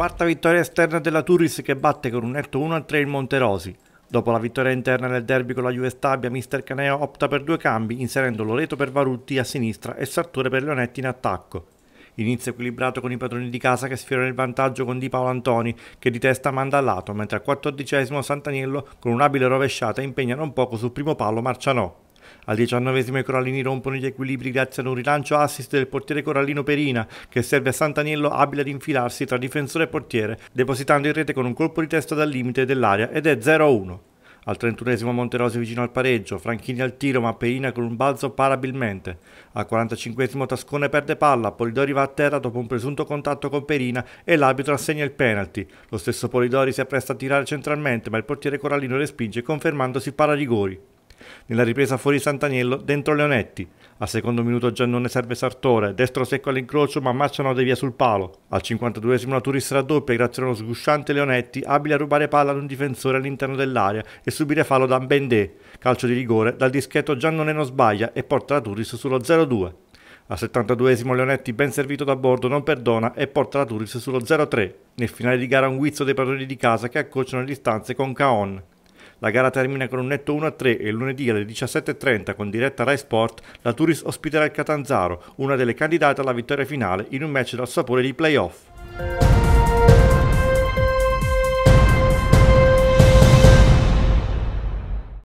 quarta vittoria esterna della Turris che batte con un netto 1-3 il Monterosi. Dopo la vittoria interna nel derby con la Juve Stabia, Mister Caneo opta per due cambi, inserendo Loreto per Varutti a sinistra e Sartore per Leonetti in attacco. Inizio equilibrato con i padroni di casa che sfiorano il vantaggio con Di Paolo Antoni, che di testa manda a lato, mentre al quattordicesimo Santaniello, con un'abile rovesciata, impegna non poco sul primo palo Marcianò. Al diciannovesimo i Corallini rompono gli equilibri grazie ad un rilancio assist del portiere Corallino Perina, che serve a Santaniello abile ad infilarsi tra difensore e portiere, depositando in rete con un colpo di testa dal limite dell'area ed è 0-1. Al 31 Monterosi vicino al pareggio, Franchini al tiro ma Perina con un balzo parabilmente. Al 45 Tascone perde palla, Polidori va a terra dopo un presunto contatto con Perina e l'arbitro assegna il penalty. Lo stesso Polidori si appresta a tirare centralmente ma il portiere Corallino respinge confermandosi para rigori nella ripresa fuori Sant'Agnello dentro Leonetti. Al secondo minuto Giannone serve Sartore, destro secco all'incrocio ma Marciano devia sul palo. Al 52esimo la Turis raddoppia grazie a uno sgusciante Leonetti, abile a rubare palla ad un difensore all'interno dell'area e subire fallo da Mbendé. Calcio di rigore, dal dischetto Giannone non sbaglia e porta la Turis sullo 0-2. Al 72esimo Leonetti, ben servito da bordo, non perdona e porta la Turis sullo 0-3. Nel finale di gara un guizzo dei padroni di casa che accorciano le distanze con Caon. La gara termina con un netto 1-3 e lunedì alle 17.30 con diretta Rai Sport la Turis ospiterà il Catanzaro, una delle candidate alla vittoria finale in un match dal sapore di playoff.